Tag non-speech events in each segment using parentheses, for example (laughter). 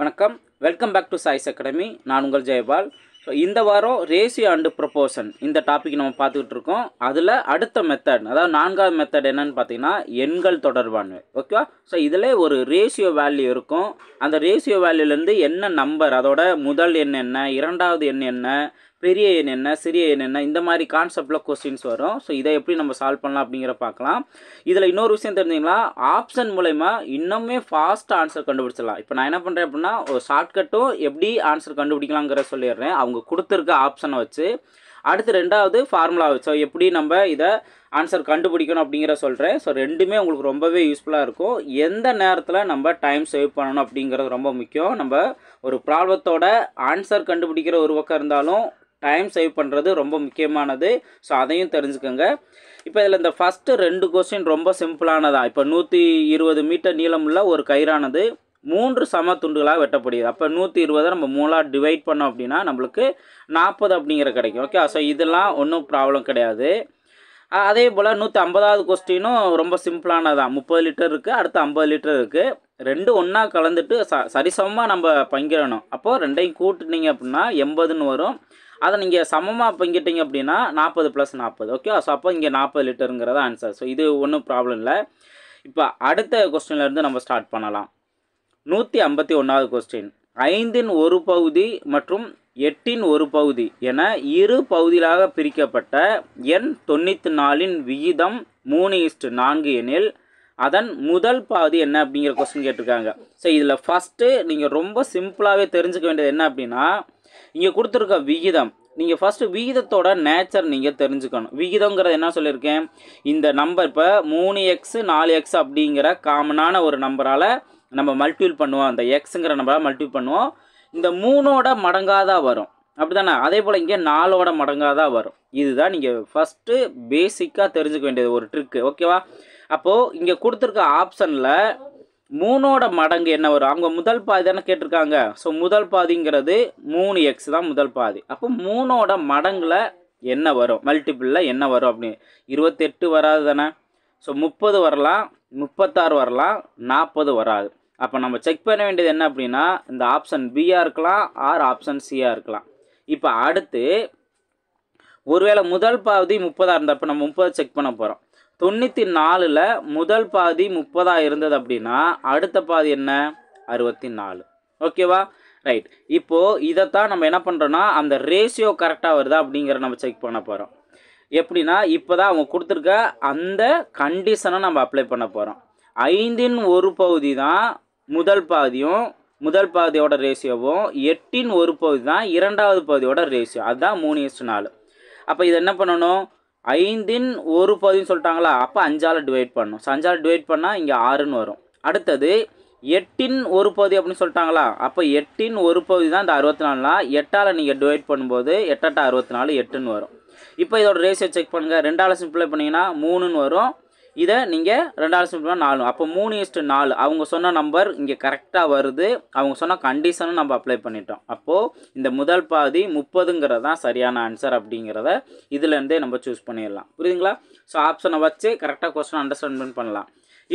வணக்கம் welcome back to choice academy நான் உங்கள் ஜெயபால் ஸோ இந்த வாரம் ரேசியோ அண்டு ப்ரொப்போஷன் இந்த டாபிக் நம்ம பார்த்துக்கிட்டு இருக்கோம் அதில் அடுத்த மெத்தட் அதாவது நான்காவது மெத்தட் என்னன்னு பார்த்தீங்கன்னா எண்கள் தொடர்பானவை ஓகேவா ஸோ இதில் ஒரு ரேஷியோ வேல்யூ இருக்கும் அந்த ரேஷியோ வேல்யூலேருந்து என்ன நம்பர் அதோட முதல் எண் என்ன இரண்டாவது எண் என்ன பெரிய எண் என்ன சிறிய எண் என்ன இந்த மாதிரி கான்செப்டில் கொஸ்டின்ஸ் வரும் ஸோ இதை எப்படி நம்ம சால்வ் பண்ணலாம் அப்படிங்கிற பார்க்கலாம் இதில் இன்னொரு விஷயம் தெரிஞ்சிங்களா ஆப்ஷன் மூலயமா இன்னுமே ஃபாஸ்ட் ஆன்சர் கண்டுபிடிச்சிடலாம் இப்போ நான் என்ன பண்ணுறேன் அப்படின்னா ஒரு ஷார்ட்கட்டும் எப்படி ஆன்சர் கண்டுபிடிக்கலாங்கிற சொல்லிடுறேன் அவங்க கொடுத்துருக்க ஆப்ஷனை வச்சு அடுத்து ரெண்டாவது ஃபார்முலா வச்சோம் எப்படி நம்ம இதை ஆன்சர் கண்டுபிடிக்கணும் அப்படிங்கிற சொல்கிறேன் ஸோ ரெண்டுமே உங்களுக்கு ரொம்பவே யூஸ்ஃபுல்லாக இருக்கும் எந்த நேரத்தில் நம்ம டைம் சேவ் பண்ணணும் அப்படிங்கிறது ரொம்ப முக்கியம் நம்ம ஒரு ப்ராப்ளத்தோட ஆன்சர் கண்டுபிடிக்கிற ஒரு பக்கம் இருந்தாலும் டைம் சேவ் பண்ணுறது ரொம்ப முக்கியமானது ஸோ அதையும் தெரிஞ்சுக்கோங்க இப்போ இதில் இந்த ஃபஸ்ட்டு ரெண்டு கொஸ்டின் ரொம்ப சிம்பிளானதா இப்போ நூற்றி இருபது மீட்டர் நீளமுள்ள ஒரு கயிறானது மூன்று சம துண்டுகளாக வெட்டப்படுகிறது அப்போ நூற்றி இருபதை நம்ம மூலாக டிவைட் பண்ணோம் அப்படின்னா நம்மளுக்கு நாற்பது அப்படிங்கிற கிடைக்கும் ஓகே ஸோ இதெல்லாம் ஒன்றும் ப்ராப்ளம் கிடையாது அதே போல் நூற்றி ஐம்பதாவது கொஸ்டினும் ரொம்ப சிம்பிளானதான் முப்பது லிட்டர் இருக்குது அடுத்து ஐம்பது லிட்டர் இருக்குது ரெண்டு ஒன்றா கலந்துட்டு ச சரிசமமாக நம்ம பங்கிடணும் அப்போது ரெண்டையும் கூட்டினீங்க அப்படின்னா எண்பதுன்னு வரும் அதை நீங்கள் சமமாக பங்கிட்டீங்க அப்படின்னா நாற்பது ப்ளஸ் நாற்பது ஓகே ஸோ அப்போ இங்கே நாற்பது லிட்டருங்கிறத ஆன்சர் ஸோ இது ஒன்றும் ப்ராப்ளம் இல்லை இப்போ அடுத்த கொஸ்டின்லேருந்து நம்ம ஸ்டார்ட் பண்ணலாம் நூற்றி ஐம்பத்தி ஒன்றாவது கொஸ்டின் ஐந்தின் ஒரு பகுதி மற்றும் எட்டின் ஒரு பகுதி என இரு பகுதிகளாக பிரிக்கப்பட்ட எண் தொண்ணூற்றி நாலின் விகிதம் மூணு இஸ்ட் நான்கு எனில் அதன் முதல் பாதி என்ன அப்படிங்கிற கொஸ்டின் கேட்டிருக்காங்க ஸோ இதில் ஃபஸ்ட்டு நீங்கள் ரொம்ப சிம்பிளாகவே தெரிஞ்சுக்க வேண்டியது என்ன அப்படின்னா இங்கே கொடுத்துருக்க விகிதம் நீங்கள் ஃபஸ்ட்டு விகிதத்தோட நேச்சர் நீங்கள் தெரிஞ்சுக்கணும் விகிதங்கிறது என்ன சொல்லியிருக்கேன் இந்த நம்பர் இப்போ மூணு எக்ஸு நாலு எக்ஸ் அப்படிங்கிற காமனான ஒரு நம்பரால் நம்ம மல்டிபிள் பண்ணுவோம் அந்த எக்ஸுங்கிற நம்பரால் மல்டிபிள் பண்ணுவோம் இந்த மூணோட மடங்காக தான் வரும் அப்படி தானே அதே போல் இங்கே நாலோட மடங்காக தான் வரும் இதுதான் நீங்கள் ஃபஸ்ட்டு பேசிக்காக தெரிஞ்சுக்க வேண்டியது ஒரு ட்ரிக்கு ஓகேவா அப்போது இங்கே கொடுத்துருக்க ஆப்ஷனில் மூணோட மடங்கு என்ன வரும் அவங்க முதல் பாதி தானே கேட்டிருக்காங்க ஸோ முதல் பாதிங்கிறது மூணு எக்ஸ் தான் முதல் பாதி அப்போ மூணோட மடங்கில் என்ன வரும் மல்டிபிளில் என்ன வரும் அப்படின்னு இருபத்தெட்டு வராது தானே ஸோ முப்பது வரலாம் முப்பத்தாறு வரலாம் நாற்பது வராது அப்போ நம்ம செக் பண்ண வேண்டியது என்ன அப்படின்னா இந்த ஆப்ஷன் பியாக இருக்கலாம் ஆர் ஆப்ஷன் சியாக இருக்கலாம் இப்போ அடுத்து ஒருவேளை முதல் பாதி முப்பதாக இருந்தப்போ நம்ம முப்பது செக் பண்ண போகிறோம் தொண்ணூற்றி நாலில் முதல் பாதி முப்பதாக இருந்தது அப்படின்னா அடுத்த பாதி என்ன அறுபத்தி நாலு ஓகேவா ரைட் இப்போது இதைத்தான் நம்ம என்ன பண்ணுறோன்னா அந்த ரேஷியோ கரெக்டாக வருதா அப்படிங்கிற நம்ம செக் பண்ண போகிறோம் எப்படின்னா இப்போ தான் அவங்க கொடுத்துருக்க அந்த கண்டிஷனை நம்ம அப்ளை பண்ண போகிறோம் ஐந்தின் ஒரு பகுதி தான் முதல் பாதியும் முதல் பாதியோட ரேஷியோவும் எட்டின் ஒரு பகுதி தான் இரண்டாவது பகுதியோட ரேஷியோ அதுதான் மூணு இஸ்டு நாலு அப்போ இதை என்ன பண்ணணும் ஐந்தின் ஒரு பகுதின்னு சொல்லிட்டாங்களா அப்போ அஞ்சால் டிவைட் பண்ணும் ஸோ அஞ்சால் டிவைட் பண்ணால் இங்கே ஆறுன்னு வரும் அடுத்தது எட்டின் ஒரு பகுதி அப்படின்னு சொல்லிட்டாங்களா அப்போ எட்டின் ஒரு பகுதி தான் இந்த அறுபத்தி நாலுனா எட்டால் நீங்கள் டிவைட் பண்ணும்போது எட்டெட்டா அறுபத்தி நாலு எட்டுன்னு வரும் இப்போ இதோட ரேஷியோ செக் பண்ணுங்கள் ரெண்டால் சிம்பிளை பண்ணிங்கன்னா மூணுன்னு வரும் இதை நீங்கள் ரெண்டாவது சிம்பிள் நாலு அப்போ மூணு இஸ்ட்டு நாலு அவங்க சொன்ன நம்பர் இங்கே கரெக்டாக வருது அவங்க சொன்ன கண்டிஷனும் நம்ம அப்ளை பண்ணிட்டோம் அப்போது இந்த முதல் பாதி முப்பதுங்கிறது தான் சரியான ஆன்சர் அப்படிங்கிறத இதுலேருந்தே நம்ம சூஸ் பண்ணிடலாம் புரியுதுங்களா ஸோ ஆப்ஷனை வச்சு கரெக்டாக கொஸ்டின் அண்டர்ஸ்டாண்ட் பண்ணலாம்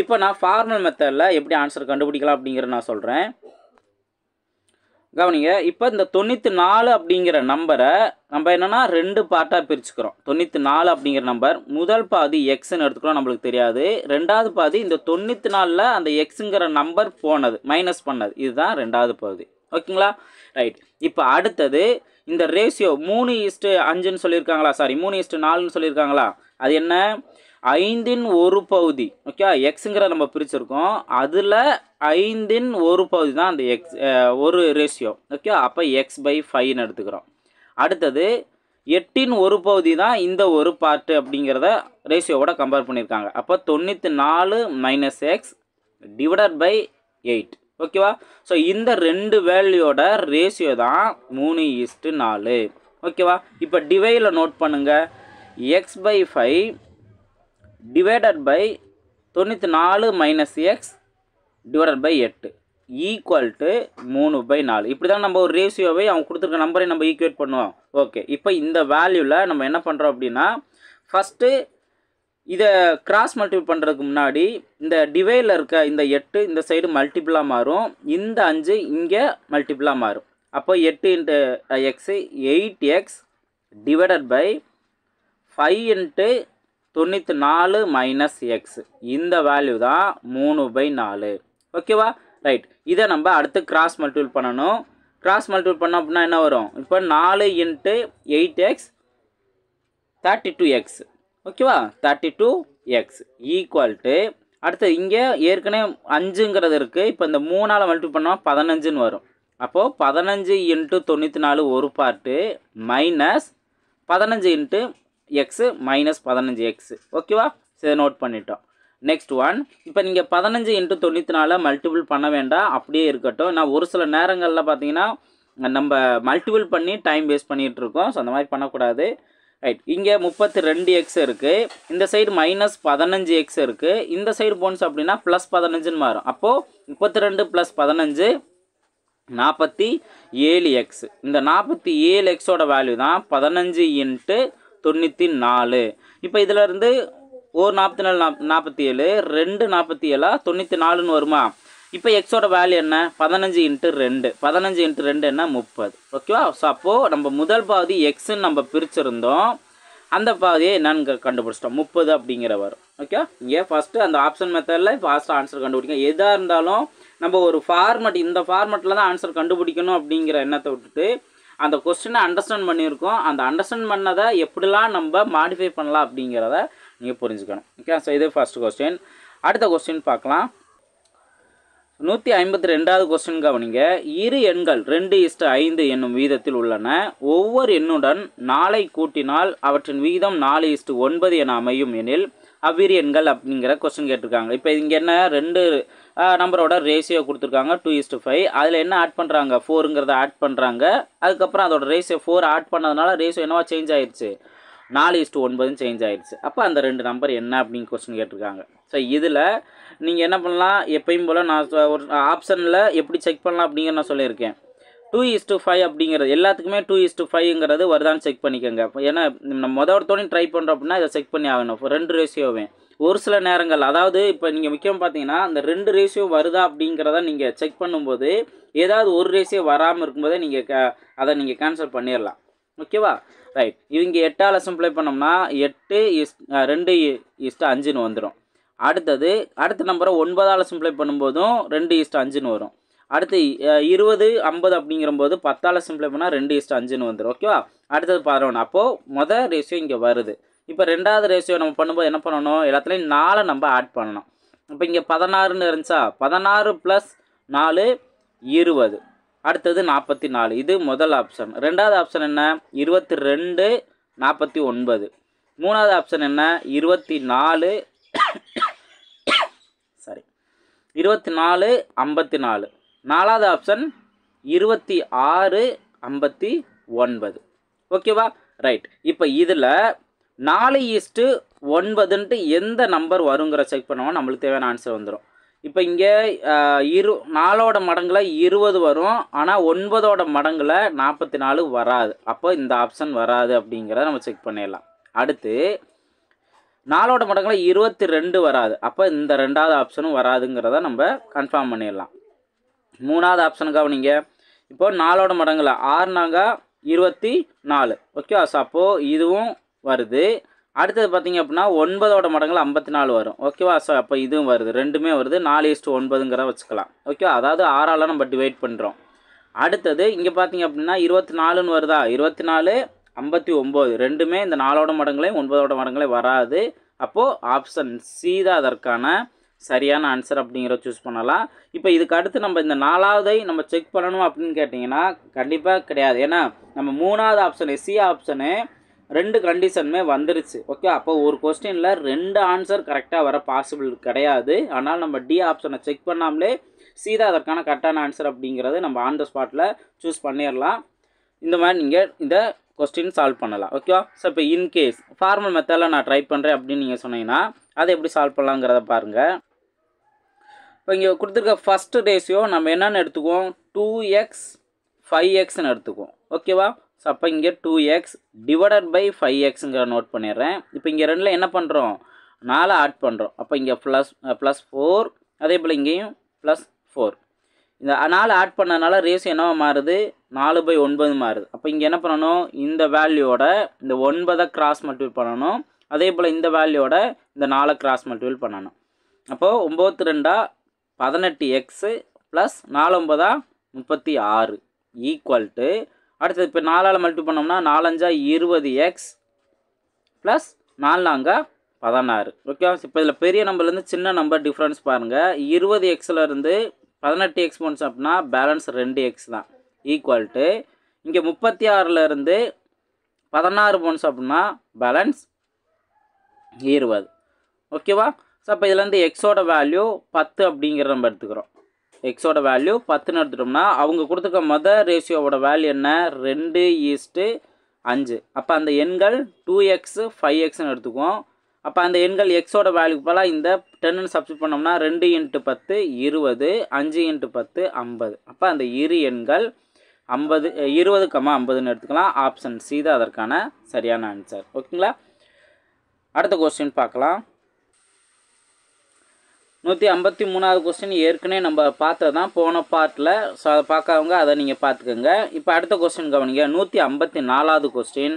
இப்போ நான் ஃபார்மல் மெத்தடில் எப்படி ஆன்சர் கண்டுபிடிக்கலாம் அப்படிங்கிற நான் சொல்கிறேன் கவனிங்க இப்போ இந்த தொண்ணூற்றி நாலு அப்படிங்கிற நம்பரை நம்ம என்னென்னா ரெண்டு பார்ட்டாக பிரிச்சுக்கிறோம் தொண்ணூற்றி நாலு அப்படிங்கிற நம்பர் முதல் பாதி எக்ஸ்ன்னு எடுத்துக்கிறோம் நம்மளுக்கு தெரியாது ரெண்டாவது பாதி இந்த தொண்ணூற்றி நாலில் அந்த எக்ஸுங்கிற நம்பர் போனது மைனஸ் பண்ணது இதுதான் ரெண்டாவது பாதி ஓகேங்களா ரைட் இப்போ அடுத்தது இந்த ரேஷியோ மூணு ஈஸ்ட்டு அஞ்சுன்னு சொல்லியிருக்காங்களா சாரி மூணு ஈஸ்ட்டு நாலுன்னு சொல்லியிருக்காங்களா அது என்ன ஐந்தின் ஒரு பகுதி ஓகே எக்ஸுங்கிற நம்ம பிரிச்சிருக்கோம் அதில் ஐந்தின் ஒரு பகுதி தான் அந்த எக்ஸ் ஒரு ரேஷியோ ஓகே அப்போ எக்ஸ் பை ஃபைன்னு எடுத்துக்கிறோம் அடுத்தது எட்டின் ஒரு பகுதி தான் இந்த ஒரு பார்ட்டு அப்படிங்கிறத ரேஷியோவோட கம்பேர் பண்ணியிருக்காங்க அப்போ தொண்ணூற்றி நாலு minus x divided by eight ஓகேவா ஸோ இந்த ரெண்டு வேல்யூட ரேஷியோ தான் மூணு ஈஸ்ட்டு நாலு ஓகேவா இப்போ டிவையில் நோட் பண்ணுங்கள் x by five divided by தொண்ணூற்றி நாலு மைனஸ் எக்ஸ் by பை எட்டு to 3 மூணு பை நாலு நம்ப நம்ம ஒரு ரேஷியோவை அவங்க கொடுத்துருக்க நம்பரை நம்ம ஈக்குவேட் பண்ணுவாம் ஓகே இப்போ இந்த வேல்யூவில் நம்ம என்ன பண்ணுறோம் அப்படின்னா first இதை cross multiple பண்ணுறதுக்கு முன்னாடி இந்த டிவைடில் இருக்க இந்த எட்டு இந்த சைடு மல்டிபிளாக மாறும் இந்த அஞ்சு இங்கே மல்டிபிளாக மாறும் அப்போ எட்டு into x eight x by by five into தொண்ணூற்றி நாலு மைனஸ் எக்ஸ் இந்த வேல்யூ தான் மூணு பை நாலு ஓகேவா ரைட் இதை நம்ம அடுத்து கிராஸ் மல்டிபிள் பண்ணணும் கிராஸ் மல்டிபிள் பண்ணோம் அப்படின்னா என்ன வரும் இப்போ நாலு into eight x thirty two x ஓகேவா தேர்ட்டி டூ எக்ஸ் ஈக்குவல் அடுத்து இங்கே ஏற்கனவே அஞ்சுங்கிறது இருக்குது இப்போ இந்த மூணால் மல்டிபிள் பண்ணால் பதினஞ்சுன்னு வரும் அப்போது பதினஞ்சு இன்ட்டு தொண்ணூற்றி நாலு ஒரு பார்ட்டு மைனஸ் பதினஞ்சு இன்ட்டு எக்ஸு மைனஸ் பதினஞ்சு எக்ஸு ஓகேவா சரி நோட் பண்ணிட்டோம் நெக்ஸ்ட் ஒன் இப்போ நீங்கள் பதினஞ்சு இன்ட்டு தொண்ணூற்றி நாலு மல்டிபிள் பண்ண வேண்டாம் அப்படியே இருக்கட்டும் நான் ஒரு சில நேரங்களில் பார்த்தீங்கன்னா நம்ம மல்டிபிள் பண்ணி டைம் வேஸ்ட் பண்ணிகிட்டு இருக்கோம் ஸோ அந்த மாதிரி பண்ணக்கூடாது ரைட் இங்கே முப்பத்தி ரெண்டு எக்ஸ் இருக்குது இந்த சைடு மைனஸ் பதினஞ்சு எக்ஸ் இருக்குது இந்த சைடு போன்ஸ் அப்படின்னா ப்ளஸ் பதினஞ்சுன்னு மாறும் அப்போது முப்பத்தி ரெண்டு ப்ளஸ் பதினஞ்சு நாற்பத்தி ஏழு எக்ஸ் இந்த நாற்பத்தி ஏழு எக்ஸோட வேல்யூ தான் பதினஞ்சு இன்ட்டு தொண்ணூற்றி நாலு இப்போ இதிலேருந்து ஒரு நாற்பத்தி நாலு நாப் நாற்பத்தி ஏழு ரெண்டு நாற்பத்தி ஏழா தொண்ணூற்றி நாலுன்னு வருமா இப்போ எக்ஸோட வேல்யூ என்ன பதினஞ்சு இன்ட்டு ரெண்டு பதினஞ்சு இன்ட்டு ரெண்டு என்ன முப்பது ஓகேவா ஸோ அப்போது நம்ம முதல் பாதி எக்ஸுன்னு நம்ம பிரிச்சிருந்தோம் அந்த பாதியை என்னன்னு கண்டுபிடிச்சிட்டோம் முப்பது அப்படிங்கிற வரும் ஓகேவா இங்கே ஃபஸ்ட்டு அந்த ஆப்ஷன் மெத்தடில் ஃபாஸ்ட்டாக ஆன்சர் கண்டுபிடிங்க எதாக இருந்தாலும் நம்ம ஒரு ஃபார்மெட் இந்த ஃபார்மெட்டில் தான் ஆன்சர் கண்டுபிடிக்கணும் அப்படிங்கிற எண்ணத்தை விட்டுட்டு அந்த கொஸ்டினை அண்டர்ஸ்டாண்ட் பண்ணியிருக்கோம் அந்த அண்டர்ஸ்டாண்ட் பண்ணதை எப்படிலாம் நம்ம மாடிஃபை பண்ணலாம் அப்படிங்கிறத நீங்கள் புரிஞ்சுக்கணும் ஓகே ஸோ இதே ஃபஸ்ட் கொஸ்டின் அடுத்த கொஸ்டின் பார்க்கலாம் நூற்றி ஐம்பத்தி ரெண்டாவது கொஸ்டின் கவனிங்க இரு எண்கள் ரெண்டு இஸ்ட ஐந்து என்னும் வீதத்தில் உள்ளன ஒவ்வொரு எண்ணுடன் நாளை கூட்டினால் அவற்றின் வீதம் நாலு இஸ்டு ஒன்பது என அமையும் எனில் அவ்விரு எண்கள் அப்படிங்கிற கொஸ்டின் கேட்டிருக்காங்க இப்போ இங்கே என்ன ரெண்டு நம்பரோட ரேஷியோ கொடுத்துருக்காங்க டூ இஸ்ட் ஃபைவ் அதில் என்ன ஆட் பண்ணுறாங்க ஃபோருங்கிறத ஆட் பண்ணுறாங்க அதுக்கப்புறம் அதோட ரேஷியோ ஃபோர் ஆட் பண்ணதுனால ரேஷியோ என்னவா சேஞ்ச் ஆயிடுச்சு நாலு இஸ்ட்டு ஒன்பதுன்னு சேஞ்ச் ஆயிடுச்சு அப்போ அந்த ரெண்டு நம்பர் என்ன அப்படின்னு கொஸ்டின் கேட்டிருக்காங்க ஸோ இதில் நீங்கள் என்ன பண்ணலாம் எப்பயும் போல் நான் ஒரு ஆப்ஷனில் எப்படி செக் பண்ணலாம் அப்படிங்கிற நான் சொல்லியிருக்கேன் டூ இஸ் டூ ஃபைவ் அப்படிங்கிறது எல்லாத்துக்குமே டூ இஸ் டூ ஃபைவ்ங்கிறது வருதான்னு செக் பண்ணிக்கோங்க ஏன்னா நம்ம மொதல் ஒருத்தோடையும் ட்ரை பண்ணுறோம் அப்படின்னா இதை செக் பண்ணி ஆகணும் ரெண்டு ரேஷியோவே ஒரு சில நேரங்கள் அதாவது இப்போ நீங்கள் முக்கியம் பார்த்தீங்கன்னா அந்த ரெண்டு ரேஷியோ வருதா அப்படிங்கிறத நீங்கள் செக் பண்ணும்போது ஏதாவது ஒரு ரேஷியோ வராமல் இருக்கும்போதே நீங்கள் க அதை நீங்கள் கேன்சல் பண்ணிடலாம் ஓகேவா ரைட் இவங்க எட்டால் சிம்ப்ளை பண்ணோம்னா எட்டு இஸ் ரெண்டு இஸ்ட்டு அஞ்சுன்னு வந்துடும் அடுத்தது அடுத்த நம்பரை ஒன்பதால் சிம்ப்ளை பண்ணும்போதும் ரெண்டு இஸ்ட்டு அஞ்சுன்னு வரும் அடுத்து இருபது ஐம்பது அப்படிங்கிறபோது பத்தால் சிம்ப்ளை பண்ணால் ரெண்டு இஸ்ட்டு அஞ்சுன்னு வந்துடும் ஓகேவா அடுத்தது பதினொன்று அப்போது மொதல் ரேஷியோ இங்கே வருது இப்போ ரெண்டாவது ரேஷியோ நம்ம பண்ணும்போது என்ன பண்ணணும் எல்லாத்துலேயும் நாலை நம்ம ஆட் பண்ணணும் இப்போ இங்கே பதினாறுன்னு இருந்துச்சா பதினாறு ப்ளஸ் நாலு இருபது அடுத்தது நாற்பத்தி நாலு இது முதல் ஆப்ஷன் ரெண்டாவது ஆப்ஷன் என்ன இருபத்தி ரெண்டு நாற்பத்தி ஒன்பது மூணாவது ஆப்ஷன் என்ன இருபத்தி நாலு சாரி இருபத்தி நாலு ஐம்பத்தி நாலு நாலாவது ஆப்ஷன் இருபத்தி ஆறு ஐம்பத்தி ஒன்பது ஓகேவா ரைட் இப்போ இதில் நாலு ஈஸ்ட்டு ஒன்பதுன்ட்டு எந்த நம்பர் வருங்கிற செக் பண்ணுவோம் நம்மளுக்கு தேவையான ஆன்சர் வந்துடும் இப்போ இங்கே இரு நாலோட மடங்கில் இருபது வரும் ஆனால் ஒன்பதோட மடங்கில் நாற்பத்தி நாலு வராது அப்போ இந்த ஆப்ஷன் வராது அப்படிங்கிறத நம்ம செக் பண்ணிடலாம் அடுத்து நாலோட மடங்கில் இருபத்தி ரெண்டு வராது அப்போ இந்த ரெண்டாவது ஆப்ஷனும் வராதுங்கிறத நம்ம கன்ஃபார்ம் பண்ணிடலாம் மூணாவது ஆப்ஷனுக்காக நீங்கள் இப்போது நாலோட மடங்கில் ஆறுனாங்க இருபத்தி நாலு ஓகே ஸோ அப்போது இதுவும் வருது அடுத்தது பார்த்திங்க அப்படின்னா ஒன்பதோட மடங்கள் ஐம்பத்தி நாலு வரும் ஓகேவா ஸோ அப்போ இதுவும் வருது ரெண்டுமே வருது நாலு இஸ்ட்டு ஒன்பதுங்கிற வச்சுக்கலாம் ஓகேவா அதாவது ஆறால் நம்ம டிவைட் பண்ணுறோம் அடுத்தது இங்கே பார்த்திங்க அப்படின்னா இருபத்தி நாலுன்னு வருதா இருபத்தி நாலு ஐம்பத்தி ஒம்பது ரெண்டுமே இந்த நாலோட மடங்களையும் ஒன்பதோட மடங்களையும் வராது அப்போது ஆப்ஷன் சி தான் அதற்கான சரியான ஆன்சர் அப்படிங்கிறத சூஸ் பண்ணலாம் இப்போ இதுக்கு அடுத்து நம்ம இந்த நாலாவதை நம்ம செக் பண்ணணும் அப்படின்னு கேட்டிங்கன்னா கண்டிப்பாக கிடையாது ஏன்னா நம்ம மூணாவது ஆப்ஷனு சி ஆப்ஷனு ரெண்டு கண்டிஷனுமே வந்துருச்சு ஓகே அப்போ ஒரு கொஸ்டினில் ரெண்டு ஆன்சர் கரெக்டாக வர பாசிபிள் கிடையாது ஆனால் நம்ம டி ஆப்ஷனை செக் பண்ணாமலே சீதா அதற்கான கரெக்டான ஆன்சர் அப்படிங்கிறது நம்ம ஆன் த ஸ்பாட்டில் சூஸ் பண்ணிடலாம் இந்த மாதிரி நீங்கள் இந்த கொஸ்டின் சால்வ் பண்ணலாம் ஓகேவா ஸோ இப்போ இன்கேஸ் ஃபார்மல் மெத்தடில் நான் ட்ரை பண்ணுறேன் அப்படின்னு நீங்கள் சொன்னீங்கன்னா அதை எப்படி சால்வ் பண்ணலாங்கிறத பாருங்கள் இப்போ இங்கே கொடுத்துருக்க ஃபஸ்ட்டு ரேஷியோ நம்ம என்னென்னு எடுத்துக்குவோம் டூ எக்ஸ் ஃபைவ் எக்ஸ்ன்னு எடுத்துக்குவோம் ஓகேவா ஸோ அப்போ இங்கே two x divided by five எக்ஸுங்கிற நோட் பண்ணிடுறேன் இப்போ இங்கே ரெண்டில் என்ன பண்ணுறோம் நாலு ஆட் பண்ணுறோம் அப்போ இங்கே ப்ளஸ் ப்ளஸ் ஃபோர் அதே போல் இங்கேயும் ப்ளஸ் ஃபோர் இந்த நாலு ஆட் பண்ணனால ரேஸ் என்னவா மாறுது நாலு பை ஒன்பது மாறுது அப்போ இங்கே என்ன பண்ணணும் இந்த வேல்யூவோட இந்த ஒன்பதை கிராஸ் மல்டிபிள் பண்ணணும் அதே போல் இந்த வேல்யூவோட இந்த நாலை கிராஸ் மல்டிபிள் பண்ணணும் அப்போது ஒம்பத்து ரெண்டா பதினெட்டு எக்ஸு ப்ளஸ் நாலு ஒம்பதா முப்பத்தி ஆறு ஈக்குவல் டு அடுத்தது இப்போ நாலால் மல்டிபிள் பண்ணோம்னா நாலஞ்சா இருபது எக்ஸ் ப்ளஸ் நாலு பதினாறு ஓகேவா இப்போ இதில் பெரிய நம்பர்லேருந்து சின்ன நம்பர் டிஃப்ரென்ஸ் பாருங்கள் இருபது எக்ஸ்லேருந்து பதினெட்டு எக்ஸ் போனோம் அப்படின்னா பேலன்ஸ் ரெண்டு எக்ஸ் தான் ஈக்குவல் டு இங்கே முப்பத்தி ஆறுலேருந்து பதினாறு போனோம் அப்படின்னா பேலன்ஸ் இருபது ஓகேவா ஸோ அப்போ இதுலேருந்து எக்ஸோட வேல்யூ பத்து அப்படிங்கிற நம்ம எடுத்துக்கிறோம் எக்ஸோட வேல்யூ பத்துன்னு எடுத்துட்டோம்னா அவங்க கொடுத்துருக்க மொத ரேஷியோவோட வேல்யூ என்ன ரெண்டு ஈஸ்ட்டு அஞ்சு அப்போ அந்த எண்கள் டூ எக்ஸு ஃபைவ் எக்ஸ்ன்னு எடுத்துக்குவோம் அப்போ அந்த எண்கள் எக்ஸோட வேல்யூக்கு போல் இந்த டென்னு சப்ஸ்ட் பண்ணோம்னா ரெண்டு இன்ட்டு பத்து இருபது அஞ்சு இன்ட்டு பத்து ஐம்பது அப்போ அந்த இரு எண்கள் ஐம்பது இருபது கம்மா ஐம்பதுன்னு எடுத்துக்கலாம் ஆப்ஷன் சி தான் அதற்கான சரியான ஆன்சர் ஓகேங்களா அடுத்த கொஸ்டின் பார்க்கலாம் நூற்றி ஐம்பத்தி மூணாவது கொஸ்டின் ஏற்கனவே நம்ம பார்த்தது தான் போன பார்ட்டில் ஸோ அதை பார்க்காதவங்க அதை நீங்கள் பார்த்துக்கோங்க இப்போ அடுத்த கொஸ்டின் கவனிங்க நூற்றி ஐம்பத்தி நாலாவது கொஸ்டின்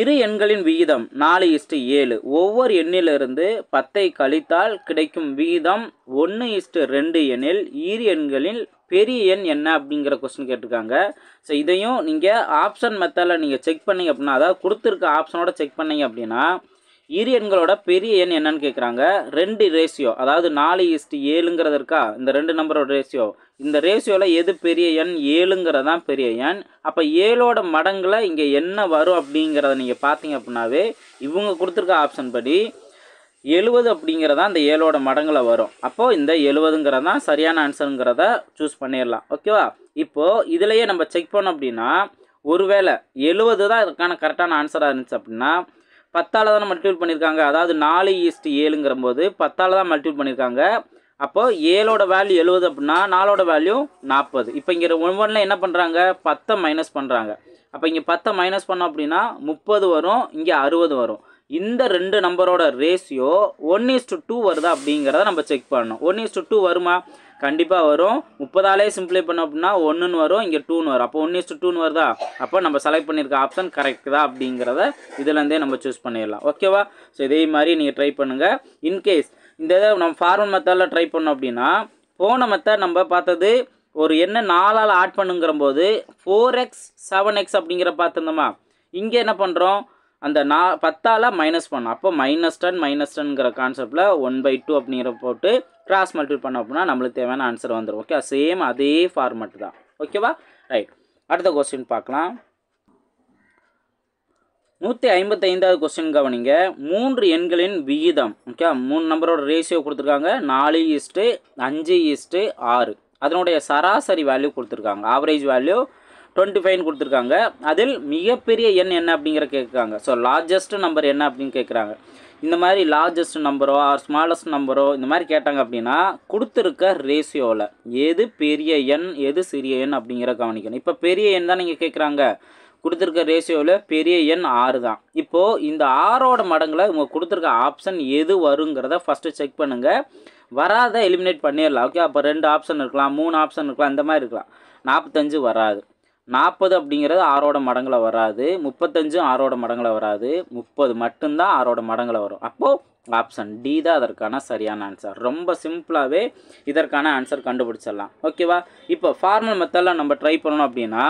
இரு எண்களின் விகிதம் நாலு இஸ்டு ஏழு ஒவ்வொரு எண்ணிலிருந்து பத்தை கழித்தால் கிடைக்கும் விகிதம் ஒன்று இஸ்டு ரெண்டு எண்ணில் இரு எண்களில் பெரிய எண் என்ன அப்படிங்கிற கொஸ்டின் கேட்டிருக்காங்க ஸோ இதையும் நீங்கள் ஆப்ஷன் மெத்தடில் நீங்கள் செக் பண்ணிங்க அப்படின்னா அதாவது கொடுத்துருக்க ஆப்ஷனோட செக் பண்ணிங்க அப்படின்னா இரு எண்களோட பெரிய எண் என்னன்னு கேட்குறாங்க ரெண்டு ரேஷியோ அதாவது நாலு இஸ்ட் ஏழுங்கிறது இருக்கா இந்த ரெண்டு நம்பரோட ரேஷியோ இந்த ரேஷியோவில் எது பெரிய எண் ஏழுங்கிறது தான் பெரிய எண் அப்போ ஏழோட மடங்கில் இங்கே என்ன வரும் அப்படிங்கிறத நீங்கள் பார்த்தீங்க அப்படின்னாவே இவங்க கொடுத்துருக்க ஆப்ஷன் படி எழுபது அப்படிங்கிறதா அந்த ஏழோட மடங்கில் வரும் அப்போது இந்த எழுபதுங்கிறது தான் சரியான ஆன்சருங்கிறத சூஸ் பண்ணிடலாம் ஓகேவா இப்போது இதுலேயே நம்ம செக் பண்ணோம் அப்படின்னா ஒருவேளை எழுபது தான் இதுக்கான கரெக்டான ஆன்சராக இருந்துச்சு அப்படின்னா பத்தால் தானே மல்டிபிள் பண்ணியிருக்காங்க அதாவது நாலு ஈஸ்ட் ஏழுங்கிற போது பத்தால் தான் மல்டிபிள் பண்ணியிருக்காங்க அப்போது ஏழோட வேல்யூ எழுபது அப்படின்னா நாலோட வேல்யூ நாற்பது இப்போ இங்கே ஒவ்வொன்றில் என்ன பண்ணுறாங்க பத்தை மைனஸ் பண்ணுறாங்க அப்போ இங்கே பத்தை மைனஸ் பண்ணோம் அப்படின்னா முப்பது வரும் இங்கே அறுபது வரும் இந்த ரெண்டு நம்பரோட ratio one is to two வருதா அப்படிங்கிறத நம்ம செக் பண்ணணும் ஒன் இஸ் டு டூ வருமா கண்டிப்பாக வரும் முப்பதாலே சிம்பிளை பண்ணோம் அப்படின்னா ஒன்றுன்னு வரும் இங்கே டூன்னு வரும் அப்போ ஒன் இஸ் டு டூன்னு வருதா அப்போ நம்ம செலக்ட் பண்ணியிருக்க ஆப்ஷன் கரெக்ட் தான் அப்படிங்கிறத இதுலேருந்தே நம்ம சூஸ் பண்ணிடலாம் ஓகேவா ஸோ இதே மாதிரி நீங்கள் ட்ரை பண்ணுங்கள் இன்கேஸ் இந்த இதை நம்ம ஃபார்மல் மெத்தடில் ட்ரை பண்ணோம் அப்படின்னா போன மெத்தட் நம்ம பார்த்தது ஒரு என்ன நாலால் ஆட் பண்ணுங்கிற போது ஃபோர் எக்ஸ் செவன் எக்ஸ் அப்படிங்கிற பார்த்துருந்தோமா இங்கே என்ன பண்ணுறோம் அந்த நா பத்தால் மைனஸ் பண்ணோம் அப்போ மைனஸ் டென் மைனஸ் டென்ங்கிற கான்செப்டில் ஒன் பை டூ அப்படிங்கிற போட்டு கிராஸ் மல்டிபிள் பண்ண அப்படின்னா நம்மளுக்கு தேவையான ஆன்சர் வந்துடும் ஓகே சேம் அதே ஃபார்மெட் தான் ஓகேவா ரைட் அடுத்த கொஸ்டின் பார்க்கலாம் நூற்றி ஐம்பத்தைந்தாவது கொஸ்டின் கவனிங்க மூன்று எண்களின் விகிதம் ஓகே மூணு நம்பரோட ரேஷியோ கொடுத்துருக்காங்க நாலு ஈஸ்ட்டு அஞ்சு ஈஸ்ட்டு ஆறு அதனுடைய சராசரி வேல்யூ கொடுத்துருக்காங்க ஆவரேஜ் வேல்யூ டுவெண்ட்டி ஃபைவ் கொடுத்துருக்காங்க அதில் மிகப்பெரிய எண் என்ன அப்படிங்கிற கேட்குறாங்க ஸோ லார்ஜஸ்ட் நம்பர் என்ன அப்படின்னு கேட்குறாங்க இந்த மாதிரி லார்ஜஸ்ட் நம்பரோ ஆர் ஸ்மாலஸ்ட் நம்பரோ இந்த மாதிரி கேட்டாங்க அப்படின்னா கொடுத்துருக்க ரேஷியோவில் எது பெரிய எண் எது சிறிய எண் அப்படிங்கிற கவனிக்கணும் இப்போ பெரிய எண் தான் நீங்கள் கேட்குறாங்க கொடுத்துருக்க ரேஷியோவில் பெரிய எண் ஆறு தான் இப்போது இந்த ஆறோட மடங்கில் இவங்க கொடுத்துருக்க ஆப்ஷன் எது வருங்கிறத ஃபஸ்ட்டு செக் பண்ணுங்கள் வராத எலிமினேட் பண்ணிடலாம் ஓகே அப்போ ரெண்டு ஆப்ஷன் இருக்கலாம் மூணு ஆப்ஷன் இருக்கலாம் இந்த மாதிரி இருக்கலாம் நாற்பத்தஞ்சு வராது நாற்பது அப்படிங்கிறது ஆறோட மடங்கில் வராது முப்பத்தஞ்சும் ஆறோட மடங்கில் வராது முப்பது மட்டும்தான் ஆறோட மடங்கில் வரும் அப்போது ஆப்ஷன் டி தான் அதற்கான சரியான ஆன்சர் ரொம்ப சிம்பிளாகவே இதற்கான ஆன்சர் கண்டுபிடிச்சிடலாம் ஓகேவா இப்போ ஃபார்மல் மெத்தடில் நம்ம ட்ரை பண்ணணும் அப்படின்னா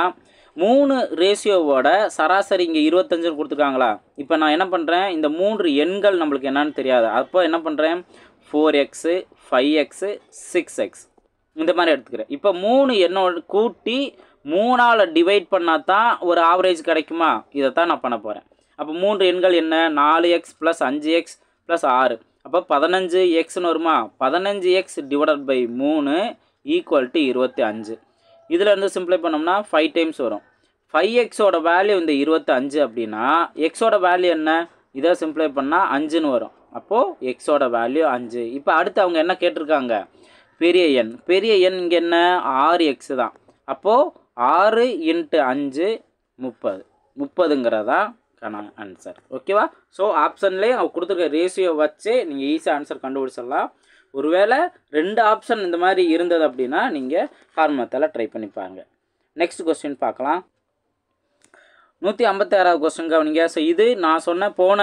மூணு ரேஷியோவோட சராசரி இங்கே இருபத்தஞ்சுன்னு கொடுத்துருக்காங்களா இப்போ நான் என்ன பண்ணுறேன் இந்த மூன்று எண்கள் நம்மளுக்கு என்னன்னு தெரியாது அப்போ என்ன பண்ணுறேன் four x five x six x இந்த மாதிரி எடுத்துக்கிறேன் இப்போ மூணு எண்ணோட கூட்டி மூணால் டிவைட் பண்ணால் தான் ஒரு ஆவரேஜ் கிடைக்குமா இதை தான் நான் பண்ண போகிறேன் அப்போ மூன்று எண்கள் என்ன நாலு எக்ஸ் ப்ளஸ் அஞ்சு எக்ஸ் ப்ளஸ் ஆறு அப்போ பதினஞ்சு எக்ஸ்னு வருமா பதினஞ்சு எக்ஸ் டிவைடட் பை மூணு ஈக்குவல் டு இருபத்தி அஞ்சு இதில் வந்து சிம்பிளை பண்ணோம்னா ஃபைவ் டைம்ஸ் வரும் ஃபைவ் எக்ஸோட வேல்யூ இந்த இருபத்தஞ்சு அப்படின்னா எக்ஸோட வேல்யூ என்ன இதை சிம்பிளை பண்ணால் அஞ்சுன்னு வரும் அப்போது எக்ஸோட வேல்யூ அஞ்சு இப்போ அடுத்து அவங்க என்ன கேட்டிருக்காங்க பெரிய எண் பெரிய எண் இங்கே என்ன ஆறு எக்ஸு தான் அப்போது ஆறு இன்ட்டு அஞ்சு முப்பது முப்பதுங்கிறதான் கண ஆன்சர் ஓகேவா ஸோ ஆப்ஷன்லேயே அவங்க கொடுத்துருக்க ரேஷியோ வச்சு நீங்கள் ஈஸியாக ஆன்சர் கண்டுபிடிச்சிடலாம் ஒருவேளை ரெண்டு ஆப்ஷன் இந்த மாதிரி இருந்தது அப்படின்னா நீங்கள் ஃபார்மத்தில் ட்ரை பண்ணி பாருங்கள் நெக்ஸ்ட் கொஸ்டின் பார்க்கலாம் நூற்றி ஐம்பத்தாறாவது கொஸ்டின் கவனிங்க ஸோ இது நான் சொன்ன போன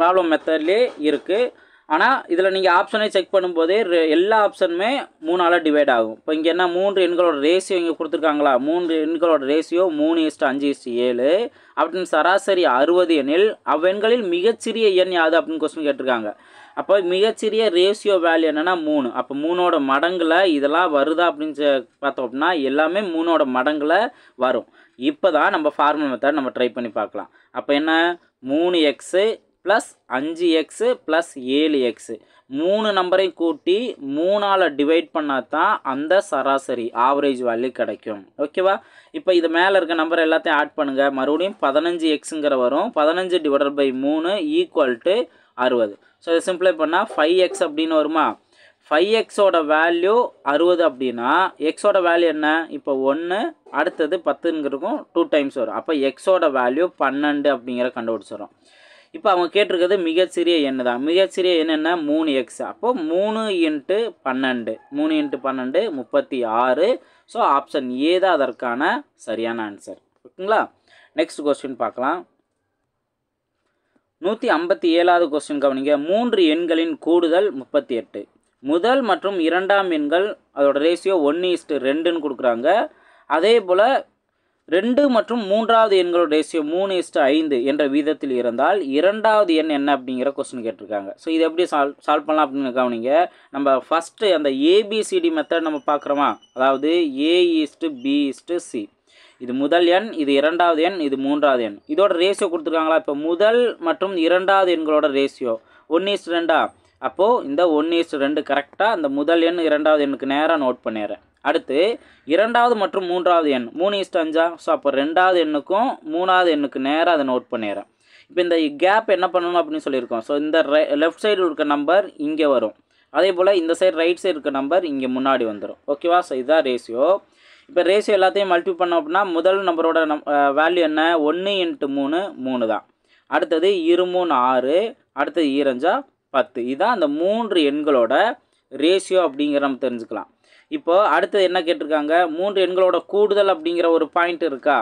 ப்ராப்ளம் மெத்தட்லேயே இருக்குது ஆனால் இதில் நீங்கள் ஆப்ஷனே செக் பண்ணும்போதே எல்லா ஆப்ஷனுமே மூணால் டிவைட் ஆகும் இப்போ இங்கே என்ன மூன்று எண்களோட ரேஷியோ இங்கே கொடுத்துருக்காங்களா மூன்று எண்களோட ரேஷியோ மூணு இஸ்ட் அஞ்சு இஸ்ட் ஏழு அப்படின்னு சராசரி அறுபது எண்ணில் அவ்வெண்களில் மிகச்சிறிய எண் யாது அப்படின்னு கொஸ்டின் கேட்டிருக்காங்க அப்போ மிகச்சிறிய ரேஷியோ வேல்யூ என்னென்னா மூணு அப்போ மூணோட மடங்கில் இதெல்லாம் வருதா அப்படின்னு பார்த்தோம் அப்படின்னா எல்லாமே மூணோட மடங்கில் வரும் இப்போ தான் நம்ம ஃபார்முலா மெத்தட் நம்ம ட்ரை பண்ணி பார்க்கலாம் அப்போ என்ன மூணு எக்ஸு ப்ளஸ் அஞ்சு எக்ஸு ப்ளஸ் ஏழு எக்ஸு மூணு நம்பரையும் கூட்டி மூணால் டிவைட் பண்ணால் தான் அந்த சராசரி ஆவரேஜ் வேல்யூ கிடைக்கும் ஓகேவா இப்போ இது மேலே இருக்க நம்பர் எல்லாத்தையும் ஆட் பண்ணுங்கள் மறுபடியும் பதினஞ்சு எக்ஸுங்கிற வரும் பதினஞ்சு டிவைடட் பை மூணு ஈக்குவல் டு அறுபது ஸோ இதை சிம்பிளை பண்ணால் ஃபைவ் எக்ஸ் அப்படின்னு வருமா ஃபைவ் எக்ஸோட வேல்யூ அறுபது அப்படின்னா எக்ஸோட வேல்யூ என்ன இப்போ ஒன்று அடுத்தது பத்துங்கிறக்கும் டூ டைம்ஸ் வரும் அப்போ எக்ஸோட வேல்யூ பன்னெண்டு அப்படிங்கிற கண்டுபிடிச்சிடும் இப்போ அவங்க கேட்டிருக்கிறது மிகச்சிறிய எண் தான் மிகச்சிறிய என்னென்னா மூணு எக்ஸ் அப்போது மூணு இன்ட்டு பன்னெண்டு மூணு இன்ட்டு பன்னெண்டு முப்பத்தி ஆறு ஸோ ஆப்ஷன் ஏ தான் அதற்கான சரியான ஆன்சர் ஓகேங்களா நெக்ஸ்ட் கொஸ்டின் பார்க்கலாம் நூற்றி ஐம்பத்தி ஏழாவது கொஸ்டின் கவனிங்க மூன்று எண்களின் கூடுதல் முப்பத்தி எட்டு முதல் மற்றும் இரண்டாம் எண்கள் அதோட ரேஷியோ ஒன்று இஸ்ட்டு ரெண்டுன்னு கொடுக்குறாங்க அதே போல் ரெண்டு மற்றும் மூன்றாவது எண்களோட ரேஷியோ மூணு இஸ்ட்டு ஐந்து என்ற வீதத்தில் இருந்தால் இரண்டாவது எண் என்ன அப்படிங்கிற கொஸ்டின் கேட்டிருக்காங்க ஸோ இது எப்படி சால்வ் சால்வ் பண்ணலாம் அப்படின்னு கவனிங்க நம்ம ஃபஸ்ட்டு அந்த ஏபிசிடி மெத்தட் நம்ம பார்க்குறோமா அதாவது A is to B is to C இது முதல் எண் இது இரண்டாவது எண் இது மூன்றாவது எண் இதோட ரேஷியோ கொடுத்துருக்காங்களா இப்போ முதல் மற்றும் இரண்டாவது எண்களோட ரேஷியோ ஒன்று இஸ்ட் ரெண்டா அப்போது இந்த ஒன்று இஸ்ட்டு ரெண்டு கரெக்டாக அந்த முதல் எண் இரண்டாவது எண்ணுக்கு நேராக நோட் பண்ணிடுறேன் அடுத்து இரண்டாவது மற்றும் மூன்றாவது எண் மூணு இஸ்ட் அஞ்சா ஸோ அப்போ ரெண்டாவது எண்ணுக்கும் மூணாவது எண்ணுக்கு நேராக அதை நோட் பண்ணிடுறேன் இப்போ இந்த கேப் என்ன பண்ணணும் அப்படின்னு சொல்லியிருக்கோம் ஸோ இந்த லெஃப்ட் சைடு இருக்க நம்பர் இங்கே வரும் அதே போல் இந்த சைடு ரைட் சைடு இருக்க நம்பர் இங்கே முன்னாடி வந்துடும் ஓகேவா ஸோ இதுதான் ரேஷியோ இப்போ ரேஷியோ எல்லாத்தையும் மல்டிபிள் பண்ணோம் அப்படின்னா முதல் நம்பரோட நம் வேல்யூ என்ன ஒன்று இன்ட்டு மூணு மூணு தான் அடுத்தது இரு மூணு ஆறு அடுத்தது ஈரஞ்சா பத்து இதுதான் அந்த மூன்று எண்களோட ரேஷியோ அப்படிங்கிற நம்ம தெரிஞ்சுக்கலாம் இப்போது அடுத்தது என்ன கேட்டிருக்காங்க மூன்று எண்களோட கூடுதல் அப்படிங்கிற ஒரு பாயிண்ட் இருக்கா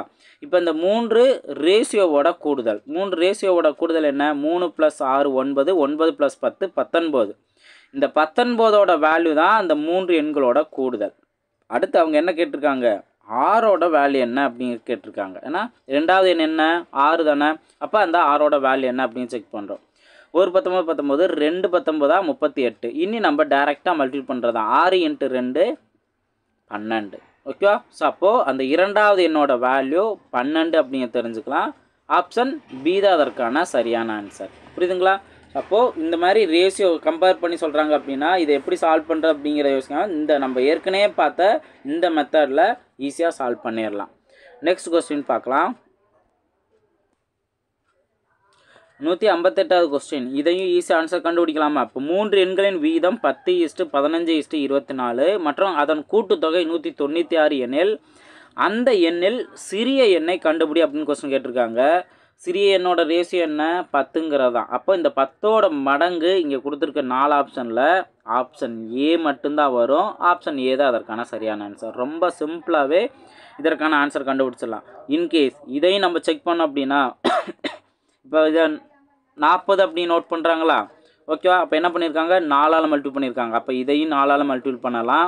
இப்போ இந்த மூன்று ரேஷியோவோட கூடுதல் மூன்று ரேஷியோவோட கூடுதல் என்ன மூணு ப்ளஸ் ஆறு ஒன்பது ஒன்பது ப்ளஸ் பத்து பத்தொன்பது இந்த பத்தொன்பதோட வேல்யூ தான் அந்த மூன்று எண்களோட கூடுதல் அடுத்து அவங்க என்ன கேட்டிருக்காங்க ஆரோட வேல்யூ என்ன அப்படின்னு கேட்டிருக்காங்க ஏன்னா ரெண்டாவது எண் என்ன ஆறு தானே அப்போ அந்த ஆரோட வேல்யூ என்ன அப்படின்னு செக் பண்ணுறோம் ஒரு பத்தொம்பது பத்தொம்பது ரெண்டு பத்தொம்போதா முப்பத்தி எட்டு இனி நம்ம டேரெக்டாக மல்டிபிள் பண்ணுறது தான் ஆறு இன்ட்டு ரெண்டு பன்னெண்டு ஓகேவா ஸோ அப்போது அந்த இரண்டாவது என்னோடய வேல்யூ பன்னெண்டு அப்படிங்க தெரிஞ்சுக்கலாம் ஆப்ஷன் பி தான் அதற்கான சரியான ஆன்சர் புரியுதுங்களா அப்போது இந்த மாதிரி ரேஷியோ கம்பேர் பண்ணி சொல்கிறாங்க அப்படின்னா இதை எப்படி சால்வ் பண்ணுறது அப்படிங்கிற யோசிக்க இந்த நம்ம ஏற்கனவே பார்த்த இந்த மெத்தடில் ஈஸியாக சால்வ் பண்ணிடலாம் நெக்ஸ்ட் கொஸ்டின் பார்க்கலாம் நூற்றி ஐம்பத்தெட்டாவது கொஸ்டின் இதையும் ஈஸி ஆன்சர் கண்டுபிடிக்கலாமா இப்போ மூன்று எண்களின் வீதம் பத்து இஸ்ட்டு பதினஞ்சு இஸ்ட்டு இருபத்தி நாலு மற்றும் அதன் கூட்டுத்தொகை நூற்றி தொண்ணூற்றி ஆறு எண்ணில் அந்த எண்ணில் சிறிய எண்ணை கண்டுபிடி அப்படின்னு கொஸ்டின் கேட்டிருக்காங்க சிறிய எண்ணோட ரேஷியோ என்ன பத்துங்கிறது தான் அப்போ இந்த பத்தோட மடங்கு இங்கே கொடுத்துருக்க நாலு ஆப்ஷனில் ஆப்ஷன் ஏ மட்டும்தான் வரும் ஆப்ஷன் ஏ தான் அதற்கான சரியான ஆன்சர் ரொம்ப சிம்பிளாகவே இதற்கான ஆன்சர் கண்டுபிடிச்சிடலாம் இன்கேஸ் இதையும் நம்ம செக் பண்ணோம் அப்படின்னா (coughs) இப்போ இதை நாற்பது அப்படி நோட் பண்ணுறாங்களா ஓகேவா அப்போ என்ன பண்ணியிருக்காங்க நாலால் மல்டிபிள் பண்ணியிருக்காங்க அப்போ இதையும் நாலால் மல்டிபிள் பண்ணலாம்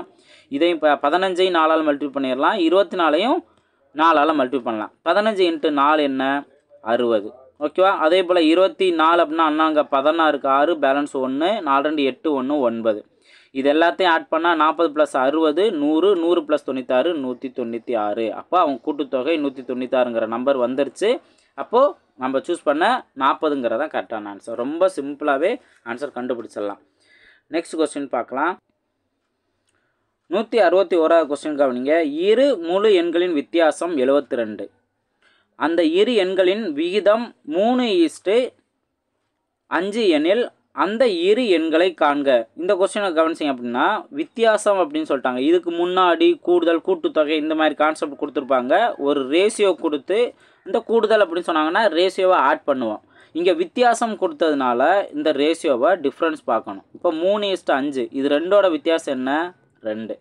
இதையும் இப்போ பதினஞ்சையும் நாலால் மல்டிபிள் பண்ணிடலாம் இருபத்தி நாலையும் நாலால் மல்டிபிள் பண்ணலாம் பதினஞ்சு இன்ட்டு நாலு என்ன அறுபது ஓகேவா அதே போல் இருபத்தி நாலு அப்படின்னா அண்ணாங்க பதினாறுக்கு ஆறு பேலன்ஸ் ஒன்று நாலு ரெண்டு எட்டு ஒன்று ஒன்பது இது எல்லாத்தையும் ஆட் பண்ணால் நாற்பது ப்ளஸ் அறுபது நூறு நூறு ப்ளஸ் தொண்ணூற்றாறு நூற்றி தொண்ணூற்றி ஆறு அப்போ அவங்க கூட்டுத்தொகை நூற்றி தொண்ணூற்றாறுங்கிற நம்பர் வந்துருச்சு அப்போது நம்ம சூஸ் பண்ண நாற்பதுங்கிறதா கரெக்டான ஆன்சர் ரொம்ப சிம்பிளாகவே ஆன்சர் கண்டுபிடிச்சிடலாம் நெக்ஸ்ட் கொஸ்டின் பார்க்கலாம் நூற்றி அறுபத்தி ஓராவது கொஸ்டின் கவனிங்க இரு முழு எண்களின் வித்தியாசம் எழுபத்தி ரெண்டு அந்த இரு எண்களின் விகிதம் மூணு ஈஸ்ட்டு அஞ்சு எனில் அந்த இரு எண்களை காண்க இந்த கொஸ்டினை கவனிச்சிங்க அப்படின்னா வித்தியாசம் அப்படின்னு சொல்லிட்டாங்க இதுக்கு முன்னாடி கூடுதல் கூட்டுத்தொகை இந்த மாதிரி கான்செப்ட் கொடுத்துருப்பாங்க ஒரு ரேஷியோ கொடுத்து இந்த கூடுதல் அப்படின்னு சொன்னாங்கன்னா ரேஷியோவை ஆட் பண்ணுவோம் இங்கே வித்தியாசம் கொடுத்ததுனால இந்த ரேஷியோவை டிஃப்ரென்ஸ் பார்க்கணும் இப்போ மூணு இஸ்ட் அஞ்சு இது ரெண்டோட வித்தியாசம் என்ன ரெண்டு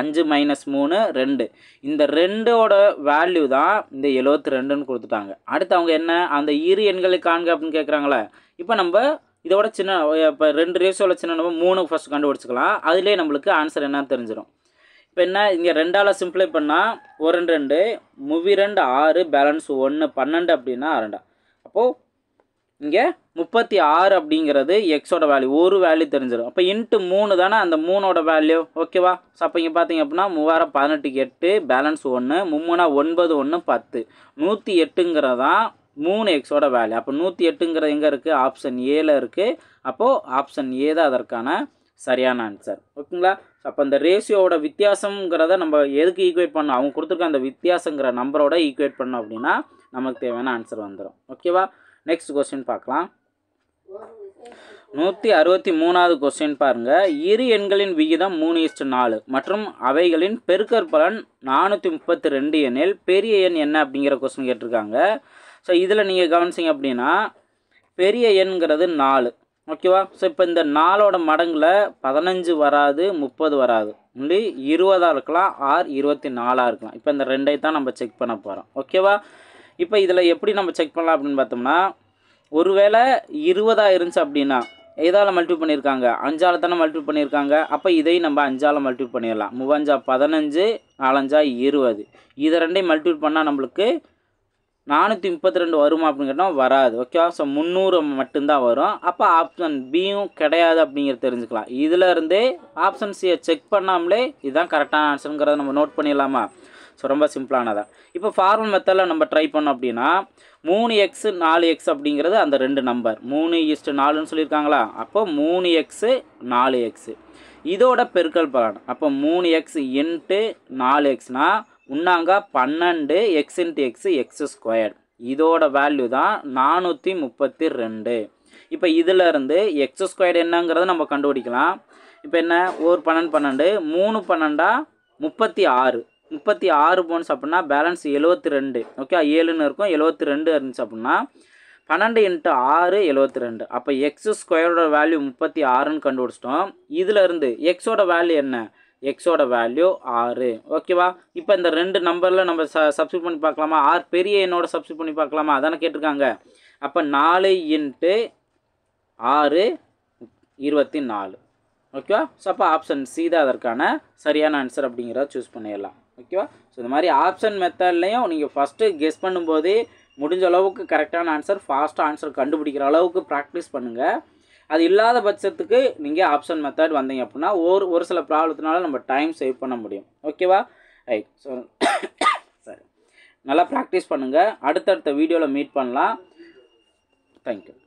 அஞ்சு மைனஸ் மூணு ரெண்டு இந்த ரெண்டோட வேல்யூ தான் இந்த எழுபத்தி ரெண்டுன்னு கொடுத்துட்டாங்க அடுத்து அவங்க என்ன அந்த இரு எண்களை காண்க அப்படின்னு கேட்குறாங்களே இப்போ நம்ம இதோட சின்ன இப்போ ரெண்டு ரேஷியோவில் சின்ன நம்ம மூணு ஃபஸ்ட் கண்டுபிடிச்சிக்கலாம் அதிலே நம்மளுக்கு ஆன்சர் என்னன்னு தெரிஞ்சிடும் இப்போ என்ன இங்கே ரெண்டால் சிம்பிளை பண்ணால் ஒரு ரெண்டு ரெண்டு மூவி ரெண்டு ஆறு பேலன்ஸ் ஒன்று பன்னெண்டு அப்படின்னா ரெண்டா அப்போது இங்கே முப்பத்தி ஆறு அப்படிங்கிறது எக்ஸோட வேல்யூ ஒரு வேல்யூ தெரிஞ்சிடும் அப்போ இன்ட்டு மூணு தானே அந்த மூணோட வேல்யூ ஓகேவா ஸோ அப்போ இங்கே பார்த்தீங்க அப்படின்னா மூவாயிரம் பதினெட்டுக்கு எட்டு பேலன்ஸ் ஒன்று மும்மூணா ஒன்பது ஒன்று பத்து நூற்றி எட்டுங்கிறது தான் மூணு எக்ஸோட வேல்யூ அப்போ நூற்றி எட்டுங்கிறது எங்கே இருக்குது ஆப்ஷன் ஏல இருக்குது அப்போது ஆப்ஷன் ஏ தான் அதற்கான சரியான ஆன்சர் ஓகேங்களா அப்போ இந்த ரேஷியோட வித்தியாசங்கிறத நம்ம எதுக்கு ஈக்குவேட் பண்ணோம் அவங்க கொடுத்துருக்க அந்த வித்தியாசங்கிற நம்பரோட ஈக்குவேட் பண்ணோம் அப்படின்னா நமக்கு தேவையான ஆன்சர் வந்துடும் ஓகேவா நெக்ஸ்ட் கொஸ்டின் பார்க்கலாம் நூற்றி அறுபத்தி மூணாவது கொஸ்டின் பாருங்கள் இரு எண்களின் விகிதம் மூணு இஸ்ட் நாலு மற்றும் அவைகளின் பெருக்கற் பலன் நானூற்றி முப்பத்தி ரெண்டு எண்ணில் பெரிய எண் என்ன அப்படிங்கிற கொஸ்டின் கேட்டிருக்காங்க ஸோ இதில் நீங்கள் கவனிச்சிங்க அப்படின்னா பெரிய எண்கிறது நாலு ஓகேவா ஸோ இப்போ இந்த நாலோட மடங்கில் பதினஞ்சு வராது முப்பது வராது முடி இருபதாக இருக்கலாம் ஆர் இருபத்தி நாலாக இருக்கலாம் இப்போ இந்த ரெண்டை தான் நம்ம செக் பண்ண போகிறோம் ஓகேவா இப்போ இதில் எப்படி நம்ம செக் பண்ணலாம் அப்படின்னு பார்த்தோம்னா ஒருவேளை இருபதாக இருந்துச்சு அப்படின்னா எதால் மல்டிபிள் பண்ணியிருக்காங்க அஞ்சால் தானே மல்டிபிள் பண்ணியிருக்காங்க அப்போ இதையும் நம்ம அஞ்சால் மல்டிபிள் பண்ணிடலாம் மூவஞ்சா பதினஞ்சு நாலஞ்சா இருபது இதை ரெண்டையும் மல்டிபிள் பண்ணால் நம்மளுக்கு நானூற்றி முப்பத்தி ரெண்டு வருமா அப்படின்னு கேட்டால் வராது ஓகேவா ஸோ முந்நூறு மட்டும்தான் வரும் அப்போ ஆப்ஷன் பியும் கிடையாது அப்படிங்கிறத தெரிஞ்சுக்கலாம் இதில் இருந்தே ஆப்ஷன் சியை செக் பண்ணாமலே இதுதான் கரெக்டான ஆன்சருங்கிறத நம்ம நோட் பண்ணிடலாமா ஸோ ரொம்ப சிம்பிளானதான் இப்போ ஃபார்மல் மெத்தடில் நம்ம ட்ரை பண்ணோம் அப்படின்னா மூணு எக்ஸு நாலு எக்ஸ் அப்படிங்கிறது அந்த ரெண்டு நம்பர் மூணு இஸ்ட்டு நாலுன்னு சொல்லியிருக்காங்களா அப்போ மூணு எக்ஸு நாலு எக்ஸு இதோட பெருக்கல் பலன் அப்போ மூணு எக்ஸ் எண்டு நாலு எக்ஸ்னால் உன்னாங்க பன்னெண்டு x into x x square இதோட வேல்யூ தான் நானூற்றி முப்பத்தி ரெண்டு இப்போ இதிலேருந்து எக்ஸ் ஸ்கொயர் என்னங்கிறத நம்ம கண்டுபிடிக்கலாம் இப்போ என்ன ஒரு பன்னெண்டு பன்னெண்டு மூணு பன்னெண்டா முப்பத்தி ஆறு முப்பத்தி ஆறு போன்ஸ் அப்படின்னா பேலன்ஸ் எழுபத்தி ரெண்டு ஓகே ஏழுன்னு இருக்கும் எழுபத்தி ரெண்டு இருந்துச்சு அப்படின்னா பன்னெண்டு இன்ட்டு ஆறு எழுபத்தி ரெண்டு அப்போ எக்ஸ் ஸ்கொயரோட வேல்யூ முப்பத்தி ஆறுன்னு கண்டுபிடிச்சிட்டோம் இதிலேருந்து எக்ஸோட வேல்யூ என்ன எக்ஸோட வேல்யூ ஆறு ஓகேவா இப்போ இந்த ரெண்டு நம்பரில் நம்ம ச சப்ஸ்டியூட் பண்ணி பார்க்கலாமா ஆர் பெரிய எண்ணோட சப்ஸ்டியூட் பண்ணி பார்க்கலாமா அதானே கேட்டிருக்காங்க அப்போ நாலு இன்ட்டு ஆறு இருபத்தி நாலு ஓகேவா ஸோ அப்போ ஆப்ஷன் சி தான் அதற்கான சரியான ஆன்சர் அப்படிங்கிறத சூஸ் பண்ணிடலாம் ஓகேவா ஸோ இந்த மாதிரி ஆப்ஷன் மெத்தட்லேயும் நீங்கள் ஃபஸ்ட்டு கெஸ் பண்ணும்போதே முடிஞ்ச அளவுக்கு கரெக்டான ஆன்சர் ஃபாஸ்ட்டாக ஆன்சர் கண்டுபிடிக்கிற அளவுக்கு ப்ராக்டிஸ் பண்ணுங்கள் அது இல்லாத பட்சத்துக்கு நீங்கள் ஆப்ஷன் மெத்தட் வந்தீங்க அப்படின்னா ஒரு ஒரு சில ப்ராப்ளத்தினால நம்ம டைம் சேவ் பண்ண முடியும் ஓகேவா ரைட் ஸோ சரி நல்லா ப்ராக்டிஸ் பண்ணுங்கள் அடுத்தடுத்த வீடியோவில் மீட் பண்ணலாம் தேங்க்யூ